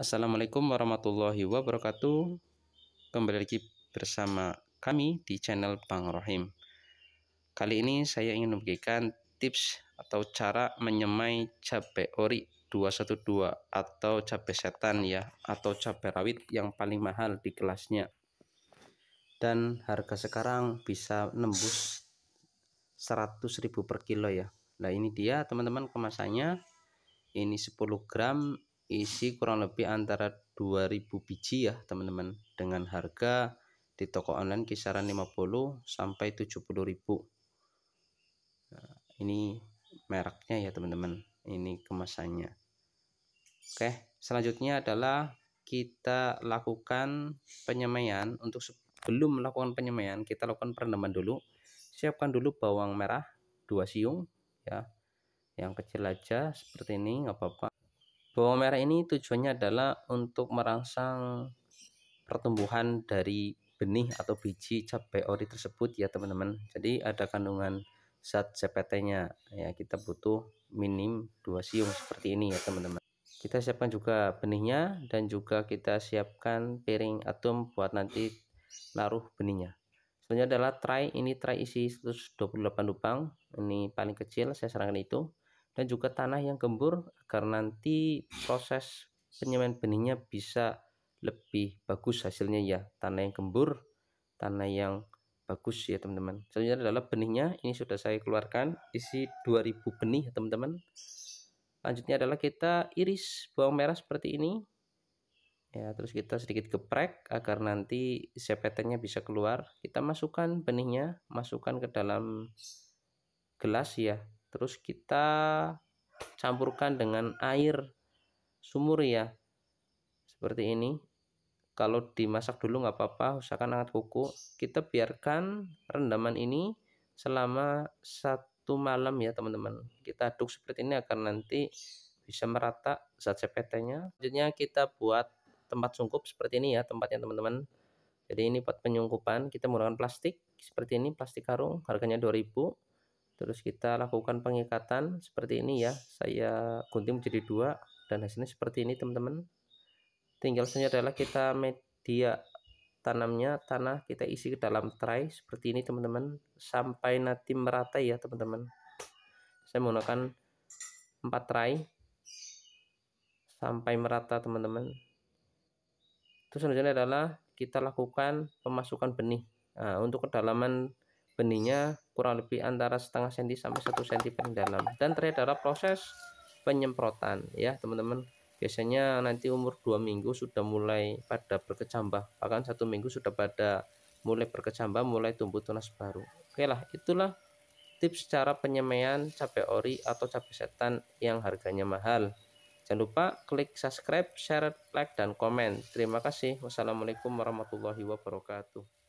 Assalamualaikum warahmatullahi wabarakatuh. Kembali lagi bersama kami di channel Bang Rohim. Kali ini saya ingin memberikan tips atau cara menyemai cabai ori 212 atau cabai setan ya atau cabai rawit yang paling mahal di kelasnya. Dan harga sekarang bisa nembus 100.000 per kilo ya. Nah, ini dia teman-teman kemasannya. Ini 10 gram isi kurang lebih antara 2000 biji ya teman-teman dengan harga di toko online kisaran 50 sampai 70 ribu nah, ini mereknya ya teman-teman ini kemasannya oke selanjutnya adalah kita lakukan penyemaian untuk sebelum melakukan penyemaian kita lakukan perendaman dulu siapkan dulu bawang merah dua siung ya yang kecil aja seperti ini nggak apa-apa Bawang merah ini tujuannya adalah untuk merangsang pertumbuhan dari benih atau biji cabai ori tersebut ya teman-teman. Jadi ada kandungan zat CPT-nya. Ya, kita butuh minim 2 siung seperti ini ya teman-teman. Kita siapkan juga benihnya dan juga kita siapkan piring atom buat nanti naruh benihnya. Selanjutnya adalah tray, ini tray isi 128 lubang. Ini paling kecil, saya sarankan itu dan juga tanah yang gembur agar nanti proses penyemen benihnya bisa lebih bagus hasilnya ya tanah yang gembur tanah yang bagus ya teman-teman selanjutnya adalah benihnya ini sudah saya keluarkan isi 2000 benih ya teman-teman lanjutnya adalah kita iris bawang merah seperti ini ya terus kita sedikit geprek agar nanti nya bisa keluar kita masukkan benihnya masukkan ke dalam gelas ya terus kita campurkan dengan air sumur ya seperti ini kalau dimasak dulu nggak apa-apa usahakan hangat kuku kita biarkan rendaman ini selama satu malam ya teman-teman kita aduk seperti ini agar nanti bisa merata zat CPT nya selanjutnya kita buat tempat sungkup seperti ini ya tempatnya teman-teman jadi ini buat penyungkupan kita menggunakan plastik seperti ini plastik karung harganya 2000 terus kita lakukan pengikatan seperti ini ya saya gunting menjadi dua dan hasilnya seperti ini teman-teman tinggal saja adalah kita media tanamnya tanah kita isi ke dalam tray seperti ini teman-teman sampai nanti merata ya teman-teman saya menggunakan 4 tray sampai merata teman-teman terus selanjutnya adalah kita lakukan pemasukan benih nah, untuk kedalaman benihnya kurang lebih antara setengah senti sampai satu senti paling dalam dan terhadap proses penyemprotan ya teman-teman biasanya nanti umur dua minggu sudah mulai pada berkecambah bahkan satu minggu sudah pada mulai berkecambah mulai tumbuh tunas baru oke lah itulah tips cara penyemaian cabai ori atau cabai setan yang harganya mahal jangan lupa klik subscribe share like dan komen terima kasih wassalamualaikum warahmatullahi wabarakatuh